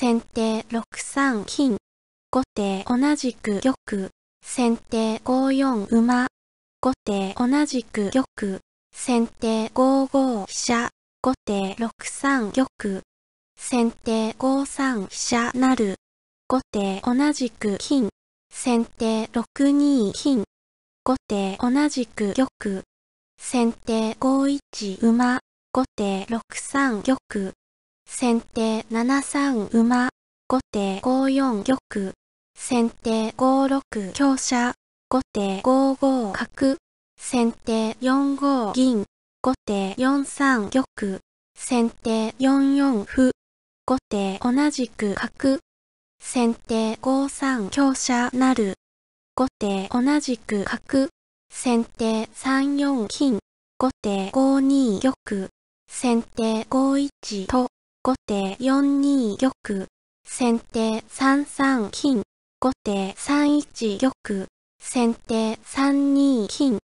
先手6三金。後手同じく玉。先手5四馬。後手同じく玉。先手5五飛車。後手6三玉。先手5三飛車なる。後手同じく金。先手6二金。後手同じく玉。先手5一馬。後手6三玉。先手7三馬、後手5四玉、先手5六香車、後手5五角、先手4五銀、後手4三玉、先手4四歩、後手同じく角、先手5三香車なる、後手同じく角、先手3四金、後手5二玉、先手5一と、後手4二玉。先手3三金。後手3一玉。先手3二金。